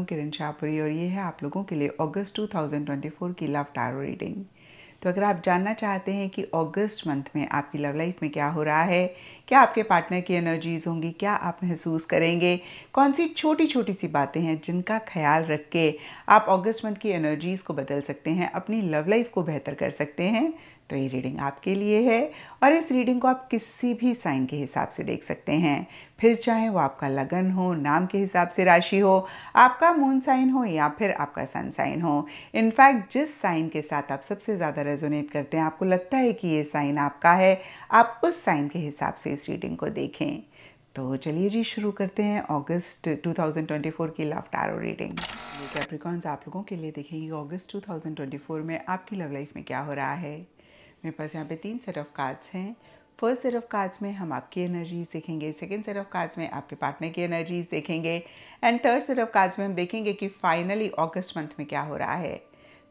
हूँ किरण शाहपुरी और ये है आप लोगों के लिए अगस्त 2024 की लव टारो रीडिंग तो अगर आप जानना चाहते हैं कि अगस्त मंथ में आपकी लव लाइफ में क्या हो रहा है क्या आपके पार्टनर की एनर्जीज़ होंगी क्या आप महसूस करेंगे कौन सी छोटी छोटी सी बातें हैं जिनका ख्याल रख के आप ऑगस्ट मंथ की एनर्जीज़ को बदल सकते हैं अपनी लव लाइफ को बेहतर कर सकते हैं तो ये रीडिंग आपके लिए है और इस रीडिंग को आप किसी भी साइन के हिसाब से देख सकते हैं फिर चाहे वो आपका लगन हो नाम के हिसाब से राशि हो आपका मून साइन हो या फिर आपका सन साइन हो इनफैक्ट जिस साइन के साथ आप सबसे ज़्यादा रेजोनेट करते हैं आपको लगता है कि ये साइन आपका है आप उस साइन के हिसाब से इस रीडिंग को देखें तो चलिए जी शुरू करते हैं अगस्त 2024 की लव टैरो रीडिंग कैप्रिकॉन्स आप लोगों के लिए देखेंगे अगस्त 2024 में आपकी लव लाइफ में क्या हो रहा है मेरे पास यहाँ पे तीन सेट ऑफ कार्ड्स हैं फर्स्ट सेट ऑफ कार्ड्स में हम आपकी एनर्जीज देखेंगे सेकेंड सेट ऑफ कार्ड्स में आपके पार्टनर की एनर्जीज देखेंगे and third set of cards में हम देखेंगे कि फाइनली अगस्त मंथ में क्या हो रहा है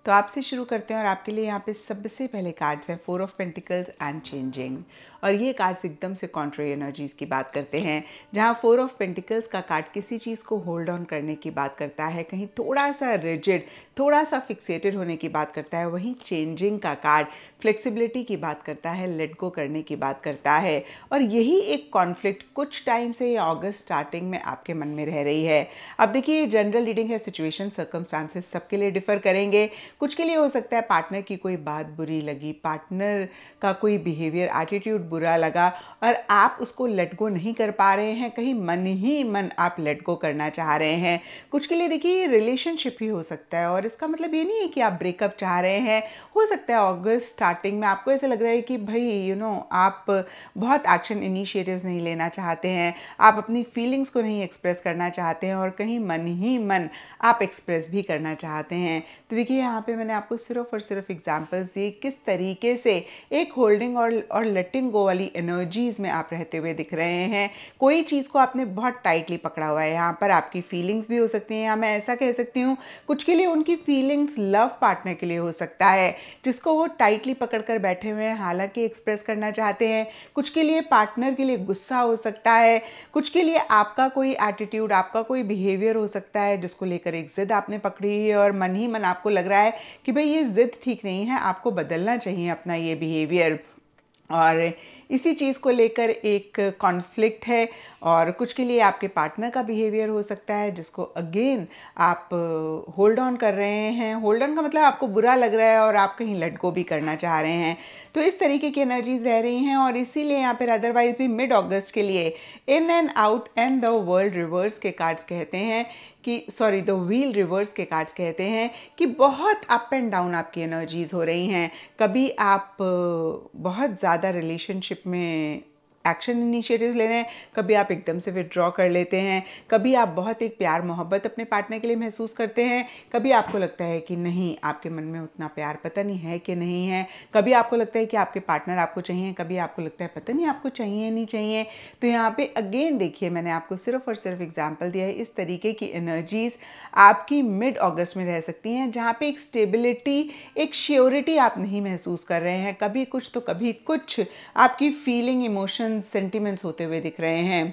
तो आपसे शुरू करते हैं और आपके लिए यहाँ पे सबसे पहले कार्ड्स हैं four of pentacles and changing और ये कार्ड्स एकदम से कॉन्ट्री एनर्जीज़ की बात करते हैं जहाँ फोर ऑफ पेंटिकल्स का कार्ड किसी चीज़ को होल्ड ऑन करने की बात करता है कहीं थोड़ा सा रिजिड थोड़ा सा फिक्सेटेड होने की बात करता है वहीं चेंजिंग का कार्ड फ्लेक्सिबिलिटी की बात करता है लेट गो करने की बात करता है और यही एक कॉन्फ्लिक्ट कुछ टाइम से या अगस्त स्टार्टिंग में आपके मन में रह रही है अब देखिए जनरल रीडिंग है सिचुएशन सर्कमस्टांसेस सबके लिए डिफर करेंगे कुछ के लिए हो सकता है पार्टनर की कोई बात बुरी लगी पार्टनर का कोई बिहेवियर एटीट्यूड बुरा लगा और आप उसको लेट गो नहीं कर पा रहे हैं कहीं मन ही मन आप लेट गो करना चाह रहे हैं कुछ के लिए देखिए ये रिलेशनशिप ही हो सकता है और इसका मतलब ये नहीं है कि आप ब्रेकअप चाह रहे हैं हो सकता है ऑगस्ट स्टार्टिंग में आपको ऐसा लग रहा है कि भाई यू you नो know, आप बहुत एक्शन इनिशिएटिव्स नहीं लेना चाहते हैं आप अपनी फीलिंग्स को नहीं एक्सप्रेस करना चाहते हैं और कहीं मन ही मन आप एक्सप्रेस भी करना चाहते हैं तो देखिए यहाँ पे मैंने आपको सिर्फ और सिर्फ एग्जाम्पल्स दी किस तरीके से एक होल्डिंग और और लेटिंग गो वाली एनर्जीज़ में आप रहते हुए दिख रहे हैं कोई चीज़ को आपने बहुत टाइटली पकड़ा हुआ है यहाँ पर आपकी फीलिंग्स भी हो सकती हैं या मैं ऐसा कह सकती हूँ कुछ के लिए उनकी फीलिंग्स लव पार्टनर के लिए हो सकता है जिसको वो टाइटली पकड़ कर बैठे हुए हैं हालांकि एक्सप्रेस करना चाहते हैं कुछ के लिए पार्टनर के लिए गुस्सा हो सकता है कुछ के लिए आपका कोई एटीट्यूड आपका कोई बिहेवियर हो सकता है जिसको लेकर एक जिद आपने पकड़ी है और मन ही मन आपको लग रहा है कि भाई ये ज़िद ठीक नहीं है आपको बदलना चाहिए अपना ये बिहेवियर और इसी चीज़ को लेकर एक कॉन्फ्लिक्ट है और कुछ के लिए आपके पार्टनर का बिहेवियर हो सकता है जिसको अगेन आप होल्ड uh, ऑन कर रहे हैं होल्ड ऑन का मतलब आपको बुरा लग रहा है और आप कहीं लटको भी करना चाह रहे हैं तो इस तरीके की एनर्जीज रह रही हैं और इसीलिए यहाँ पर अदरवाइज भी मिड अगस्त के लिए in and out and the world reverse के कार्ड्स कहते हैं कि सॉरी द व्हील रिवर्स के कार्ड्स कहते हैं कि बहुत अप एंड डाउन आपकी एनर्जीज हो रही हैं कभी आप uh, बहुत ज़्यादा रिलेशनशिप में एक्शन इनिशिएटिव्स ले रहे हैं कभी आप एकदम से विड्रॉ कर लेते हैं कभी आप बहुत एक प्यार मोहब्बत अपने पार्टनर के लिए महसूस करते हैं कभी आपको लगता है कि नहीं आपके मन में उतना प्यार पता नहीं है कि नहीं है कभी आपको लगता है कि आपके पार्टनर आपको चाहिए कभी आपको लगता है पता नहीं आपको चाहिए नहीं चाहिए तो यहाँ पर अगेन देखिए मैंने आपको सिर्फ और सिर्फ एग्जाम्पल दिया है इस तरीके की एनर्जीज आपकी मिड ऑगस्ट में रह सकती हैं जहाँ पर एक स्टेबिलिटी एक श्योरिटी आप नहीं महसूस कर रहे हैं कभी कुछ तो कभी कुछ आपकी फीलिंग इमोशन इमोशन सेंटिमेंट्स होते हुए दिख रहे हैं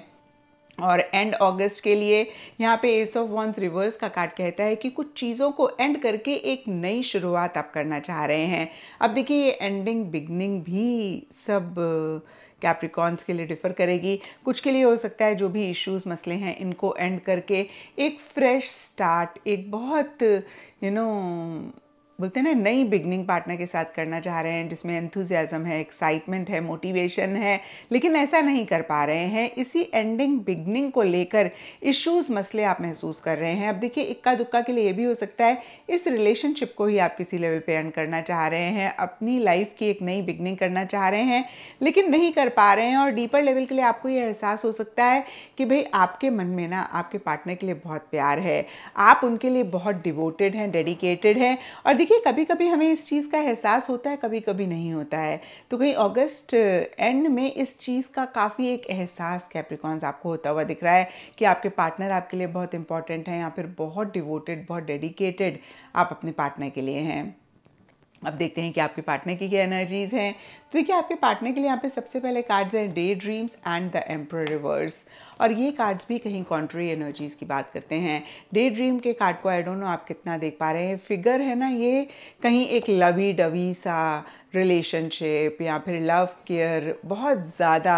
और एंड अगस्त के लिए यहाँ पे एस ऑफ वॉन्स रिवर्स का कार्ड कहता है कि कुछ चीज़ों को एंड करके एक नई शुरुआत आप करना चाह रहे हैं अब देखिए ये एंडिंग बिगनिंग भी सब कैप्रिकॉन्स uh, के लिए डिफ़र करेगी कुछ के लिए हो सकता है जो भी इश्यूज मसले हैं इनको एंड करके एक फ्रेश स्टार्ट एक बहुत यू you नो know, बोलते हैं ना नई बिगनिंग पार्टनर के साथ करना चाह रहे हैं जिसमें एंथुजियाज़म है एक्साइटमेंट है मोटिवेशन है लेकिन ऐसा नहीं कर पा रहे हैं इसी एंडिंग बिगनिंग को लेकर इश्यूज मसले आप महसूस कर रहे हैं अब देखिए इक्का दुक्का के लिए ये भी हो सकता है इस रिलेशनशिप को ही आप किसी लेवल पर एंड करना चाह रहे हैं अपनी लाइफ की एक नई बिगनिंग करना चाह रहे हैं लेकिन नहीं कर पा रहे हैं और डीपर लेवल के लिए आपको ये एहसास हो सकता है कि भाई आपके मन में ना आपके पार्टनर के लिए बहुत प्यार है आप उनके लिए बहुत डिवोटेड हैं डेडिकेटेड हैं और देखिए कभी कभी हमें इस चीज़ का एहसास होता है कभी कभी नहीं होता है तो कहीं अगस्त एंड में इस चीज़ का काफ़ी एक एहसास कैप्रिकॉन्स आपको होता हुआ दिख रहा है कि आपके पार्टनर आपके लिए बहुत इंपॉर्टेंट हैं या फिर बहुत डिवोटेड बहुत डेडिकेटेड आप अपने पार्टनर के लिए हैं अब देखते हैं कि आपके पार्टनर की क्या एनर्जीज हैं तो देखिए आपके पार्टनर के लिए यहाँ पे सबसे पहले कार्ड्स हैं day dreams and the emperor reverse और ये कार्ड्स भी कहीं कॉन्ट्री एनर्जीज़ की बात करते हैं डे ड्रीम के कार्ड को आई डोंट नो आप कितना देख पा रहे हैं फिगर है ना ये कहीं एक लवी डवी सा रिलेशनशिप या फिर लव केयर बहुत ज़्यादा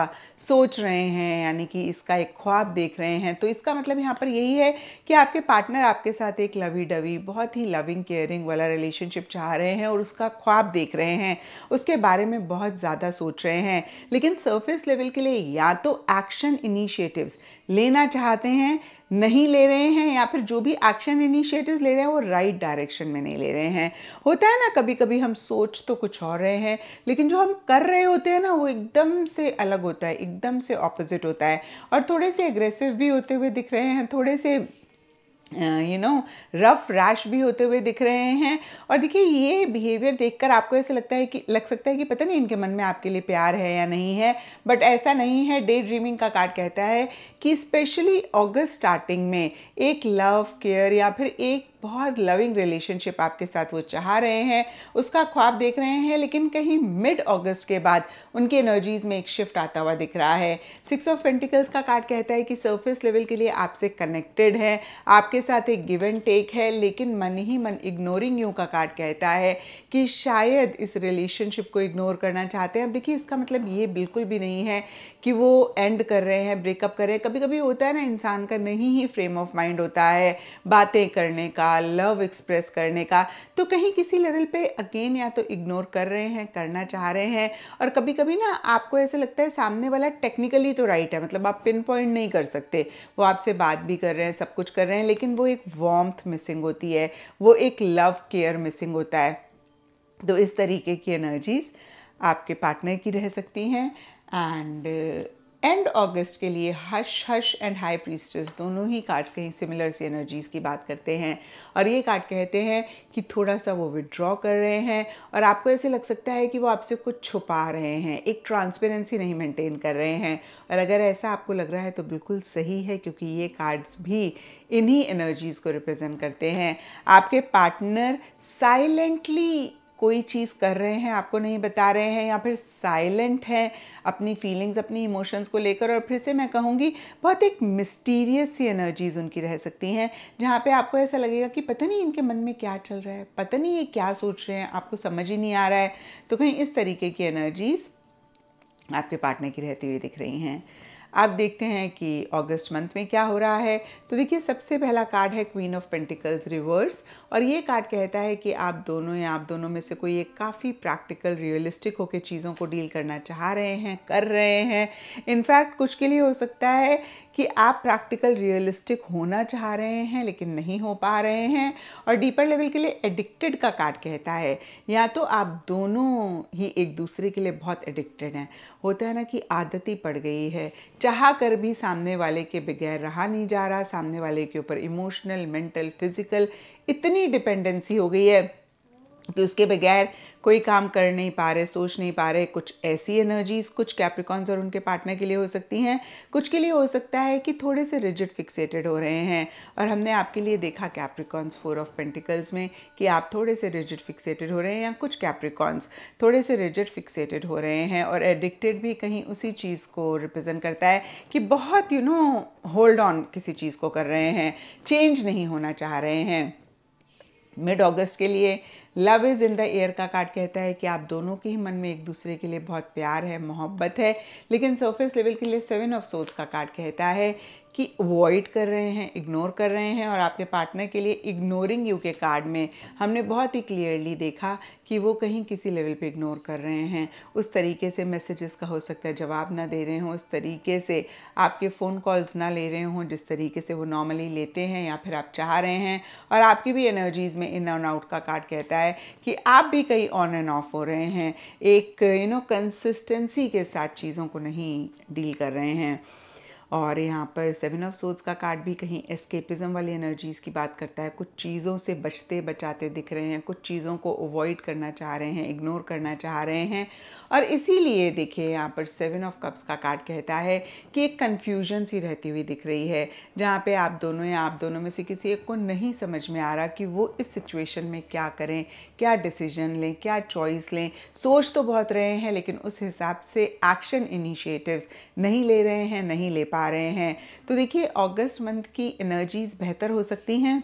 सोच रहे हैं यानी कि इसका एक ख्वाब देख रहे हैं तो इसका मतलब यहाँ पर यही है कि आपके पार्टनर आपके साथ एक लवी डवी बहुत ही लविंग केयरिंग वाला रिलेशनशिप चाह रहे हैं और उसका ख्वाब देख रहे हैं उसके बारे में बहुत ज़्यादा सोच रहे हैं लेकिन सरफेस लेवल के लिए या तो एक्शन इनिशिएटिव इनिशिएटिव्स लेना चाहते हैं नहीं ले रहे हैं या फिर जो भी एक्शन इनिशिएटिव्स ले रहे हैं वो राइट right डायरेक्शन में नहीं ले रहे हैं होता है ना कभी कभी हम सोच तो कुछ और रहे हैं लेकिन जो हम कर रहे होते हैं ना वो एकदम से अलग होता है एकदम से ऑपोजिट होता है और थोड़े से एग्रेसिव भी होते हुए दिख रहे हैं थोड़े से यू नो रफ रैश भी होते हुए दिख रहे हैं और देखिए ये बिहेवियर देखकर आपको ऐसे लगता है कि लग सकता है कि पता नहीं इनके मन में आपके लिए प्यार है या नहीं है बट ऐसा नहीं है डे ड्रीमिंग का कार्ड कहता है कि स्पेशली अगस्त स्टार्टिंग में एक लव केयर या फिर एक बहुत लविंग रिलेशनशिप आपके साथ वो चाह रहे हैं उसका ख्वाब देख रहे हैं लेकिन कहीं मिड अगस्त के बाद उनकी एनर्जीज़ में एक शिफ्ट आता हुआ दिख रहा है सिक्स ऑफ पेंटिकल्स का कार्ड कहता है कि सरफेस लेवल के लिए आपसे कनेक्टेड है आपके साथ एक गिव एंड टेक है लेकिन मन ही मन इग्नोरिंग यू का कार्ड कहता है कि शायद इस रिलेशनशिप को इग्नोर करना चाहते हैं अब देखिए इसका मतलब ये बिल्कुल भी नहीं है कि वो एंड कर रहे हैं ब्रेकअप कर रहे हैं कभी कभी होता है ना इंसान का नहीं ही फ्रेम ऑफ माइंड होता है बातें करने का का लव एक्सप्रेस करने का तो कहीं किसी लेवल पे अगेन या तो इग्नोर कर रहे हैं करना चाह रहे हैं और कभी कभी ना आपको ऐसे लगता है सामने वाला टेक्निकली तो राइट है मतलब आप पिन पॉइंट नहीं कर सकते वो आपसे बात भी कर रहे हैं सब कुछ कर रहे हैं लेकिन वो एक वॉम्थ मिसिंग होती है वो एक लव केयर मिसिंग होता है तो इस तरीके की एनर्जीज़ आपके पार्टनर की रह सकती हैं एंड एंड अगस्त के लिए hush hush and high priestess दोनों ही कार्ड्स कहीं सिमिलर सी एनर्जीज की बात करते हैं और ये कार्ड कहते हैं कि थोड़ा सा वो विड्रॉ कर रहे हैं और आपको ऐसे लग सकता है कि वो आपसे कुछ छुपा रहे हैं एक ट्रांसपेरेंसी नहीं मेंटेन कर रहे हैं और अगर ऐसा आपको लग रहा है तो बिल्कुल सही है क्योंकि ये कार्ड्स भी इन्हीं एनर्जीज़ को रिप्रेजेंट करते हैं आपके पार्टनर साइलेंटली कोई चीज़ कर रहे हैं आपको नहीं बता रहे हैं या फिर साइलेंट हैं अपनी फीलिंग्स अपनी इमोशंस को लेकर और फिर से मैं कहूँगी बहुत एक मिस्टीरियस सी एनर्जीज उनकी रह सकती हैं जहाँ पे आपको ऐसा लगेगा कि पता नहीं इनके मन में क्या चल रहा है पता नहीं ये क्या सोच रहे हैं आपको समझ ही नहीं आ रहा है तो कहीं इस तरीके की एनर्जीज़ आपके पार्टनर की रहती हुई दिख रही हैं आप देखते हैं कि अगस्त मंथ में क्या हो रहा है तो देखिए सबसे पहला कार्ड है क्वीन ऑफ पेंटिकल्स रिवर्स और ये कार्ड कहता है कि आप दोनों या आप दोनों में से कोई एक काफ़ी प्रैक्टिकल रियलिस्टिक होकर चीज़ों को डील करना चाह रहे हैं कर रहे हैं इनफैक्ट कुछ के लिए हो सकता है कि आप प्रैक्टिकल रियलिस्टिक होना चाह रहे हैं लेकिन नहीं हो पा रहे हैं और डीपर लेवल के लिए एडिक्टेड का कार्ड कहता है या तो आप दोनों ही एक दूसरे के लिए बहुत एडिक्टेड हैं होता है ना कि आदत ही पड़ गई है चाह कर भी सामने वाले के बगैर रहा नहीं जा रहा सामने वाले के ऊपर इमोशनल मेंटल फिज़िकल इतनी डिपेंडेंसी हो गई है कि उसके बगैर कोई काम कर नहीं पा रहे सोच नहीं पा रहे कुछ ऐसी एनर्जीज़ कुछ कैप्रिकॉन्स और उनके पार्टनर के लिए हो सकती हैं कुछ के लिए हो सकता है कि थोड़े से रिजिड फिक्सेटेड हो रहे हैं और हमने आपके लिए देखा कैप्रिकॉन्स फोर ऑफ पेंटिकल्स में कि आप थोड़े से रिजिड फिक्सेटेड हो रहे हैं या कुछ कैप्रिकॉन्स थोड़े से रिजिड फिक्सेटेड हो रहे हैं और एडिक्टेड भी कहीं उसी चीज़ को रिप्रेजेंट करता है कि बहुत यू नो होल्ड ऑन किसी चीज़ को कर रहे हैं चेंज नहीं होना चाह रहे हैं मिड अगस्त के लिए love is in the air का कार्ड कहता है कि आप दोनों के ही मन में एक दूसरे के लिए बहुत प्यार है मोहब्बत है लेकिन सरफेस लेवल के लिए सेवन ऑफ सोल्स का कार्ड कहता है कि अवॉइड कर रहे हैं इग्नोर कर रहे हैं और आपके पार्टनर के लिए इग्नोरिंग यू के कार्ड में हमने बहुत ही क्लियरली देखा कि वो कहीं किसी लेवल पे इग्नोर कर रहे हैं उस तरीके से मैसेजेस का हो सकता है जवाब ना दे रहे हों उस तरीके से आपके फ़ोन कॉल्स ना ले रहे हों जिस तरीके से वो नॉर्मली लेते हैं या फिर आप चाह रहे हैं और आपकी भी एनर्जीज़ में इन एंड आउट का कार्ड कहता है कि आप भी कहीं ऑन एंड ऑफ हो रहे हैं एक यू नो कंसिस्टेंसी के साथ चीज़ों को नहीं डील कर रहे हैं और यहाँ पर सेवन ऑफ सोल्स का कार्ड भी कहीं एस्केपिज्म वाली एनर्जीज़ की बात करता है कुछ चीज़ों से बचते बचाते दिख रहे हैं कुछ चीज़ों को अवॉइड करना चाह रहे हैं इग्नोर करना चाह रहे हैं और इसीलिए देखिए यहाँ पर सेवन ऑफ कप्स का कार्ड कहता है कि एक कन्फ्यूजन सी रहती हुई दिख रही है जहाँ पर आप दोनों या आप दोनों में से किसी एक को नहीं समझ में आ रहा कि वो इस सिचुएशन में क्या करें क्या डिसीजन लें क्या चॉइस लें सोच तो बहुत रहे हैं लेकिन उस हिसाब से एक्शन इनिशिएटिव्स नहीं ले रहे हैं नहीं ले पा पा रहे हैं तो देखिए अगस्त मंथ की एनर्जीज़ बेहतर हो सकती हैं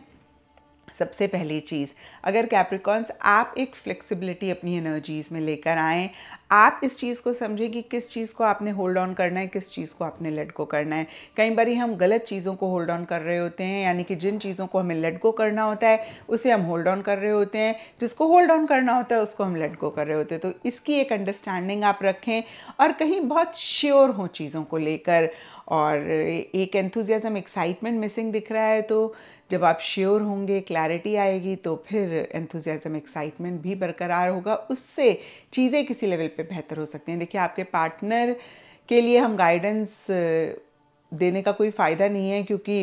सबसे पहली चीज़ अगर कैप्रिकॉन्स आप एक फ्लेक्सिबिलिटी अपनी एनर्जीज़ में लेकर आएँ आप इस चीज़ को समझें कि किस चीज़ को आपने होल्ड ऑन करना है किस चीज़ को आपने लेट गो करना है कई बार हम गलत चीज़ों को होल्ड ऑन कर रहे होते हैं यानी कि जिन चीज़ों को हमें लेट गो करना होता है उसे हम होल्ड ऑन कर रहे होते हैं जिसको होल्ड ऑन करना होता है उसको हम लेट गो कर रहे होते हैं तो इसकी एक अंडरस्टैंडिंग आप रखें और कहीं बहुत श्योर हों चीज़ों को लेकर और एक एंथुजियाज़म एक्साइटमेंट मिसिंग दिख रहा है तो जब आप श्योर होंगे क्लैरिटी आएगी तो फिर एंथुजियाज़म एक्साइटमेंट भी बरकरार होगा उससे चीज़ें किसी लेवल पे बेहतर हो सकती हैं देखिए आपके पार्टनर के लिए हम गाइडेंस देने का कोई फ़ायदा नहीं है क्योंकि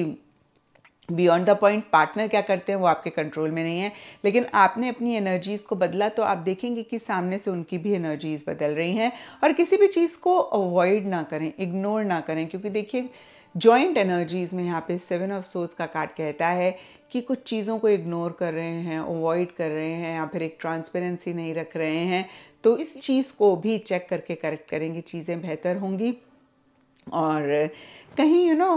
बियॉन्ड द पॉइंट पार्टनर क्या करते हैं वो आपके कंट्रोल में नहीं है लेकिन आपने अपनी एनर्जीज़ को बदला तो आप देखेंगे कि सामने से उनकी भी एनर्जीज़ बदल रही हैं और किसी भी चीज़ को अवॉइड ना करें इग्नोर ना करें क्योंकि देखिए जॉइंट एनर्जीज़ में यहाँ पे सेवन ऑफ सोर्स का कार्ड कहता है कि कुछ चीज़ों को इग्नोर कर रहे हैं अवॉइड कर रहे हैं या फिर एक ट्रांसपेरेंसी नहीं रख रहे हैं तो इस चीज़ को भी चेक करके करेक्ट करेंगे चीज़ें बेहतर होंगी और कहीं यू नो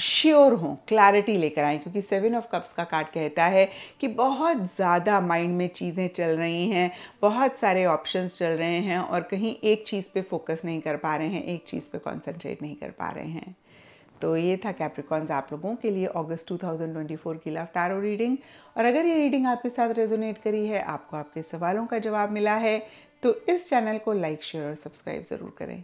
श्योर हों क्लैरिटी लेकर आएँ क्योंकि सेवन ऑफ कप्स का कार्ड कहता है कि बहुत ज़्यादा माइंड में चीज़ें चल रही हैं बहुत सारे ऑप्शंस चल रहे हैं और कहीं एक चीज़ पे फोकस नहीं कर पा रहे हैं एक चीज़ पे कंसंट्रेट नहीं कर पा रहे हैं तो ये था कैप्रिकॉन्स आप लोगों के लिए अगस्त 2024 की लव टैरो रीडिंग और अगर ये रीडिंग आपके साथ रेजोनेट करी है आपको आपके सवालों का जवाब मिला है तो इस चैनल को लाइक शेयर और सब्सक्राइब ज़रूर करें